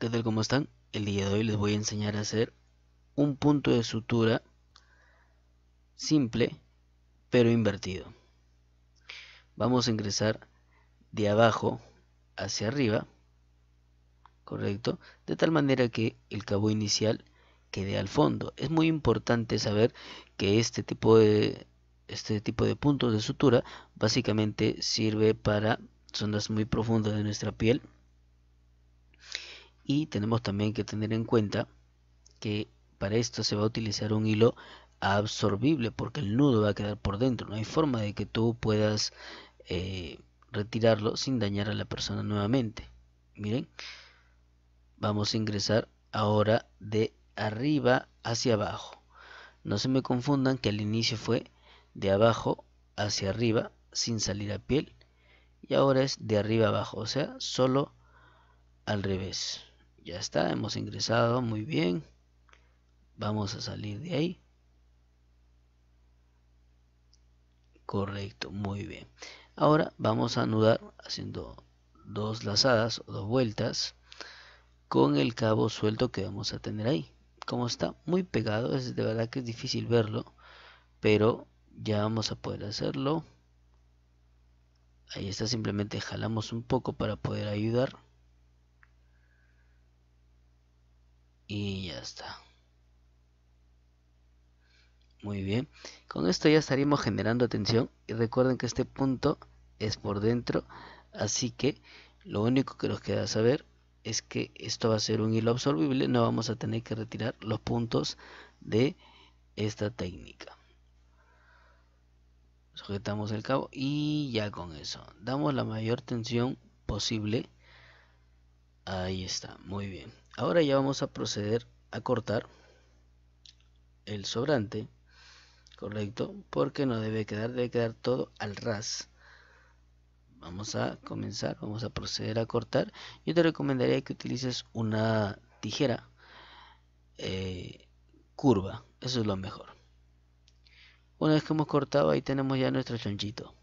¿Qué tal cómo están? El día de hoy les voy a enseñar a hacer un punto de sutura simple pero invertido. Vamos a ingresar de abajo hacia arriba, ¿correcto? De tal manera que el cabo inicial quede al fondo. Es muy importante saber que este tipo de este tipo de puntos de sutura básicamente sirve para zonas muy profundas de nuestra piel y tenemos también que tener en cuenta que para esto se va a utilizar un hilo absorbible porque el nudo va a quedar por dentro no hay forma de que tú puedas eh, retirarlo sin dañar a la persona nuevamente miren vamos a ingresar ahora de arriba hacia abajo no se me confundan que al inicio fue de abajo hacia arriba sin salir a piel y ahora es de arriba abajo o sea solo al revés ya está, hemos ingresado, muy bien. Vamos a salir de ahí. Correcto, muy bien. Ahora vamos a anudar haciendo dos lazadas o dos vueltas con el cabo suelto que vamos a tener ahí. Como está muy pegado, es de verdad que es difícil verlo, pero ya vamos a poder hacerlo. Ahí está, simplemente jalamos un poco para poder ayudar. y ya está muy bien con esto ya estaríamos generando tensión y recuerden que este punto es por dentro así que lo único que nos queda saber es que esto va a ser un hilo absorbible no vamos a tener que retirar los puntos de esta técnica sujetamos el cabo y ya con eso damos la mayor tensión posible Ahí está, muy bien. Ahora ya vamos a proceder a cortar el sobrante, correcto, porque no debe quedar, debe quedar todo al ras. Vamos a comenzar, vamos a proceder a cortar. Yo te recomendaría que utilices una tijera eh, curva, eso es lo mejor. Una vez que hemos cortado, ahí tenemos ya nuestro chanchito.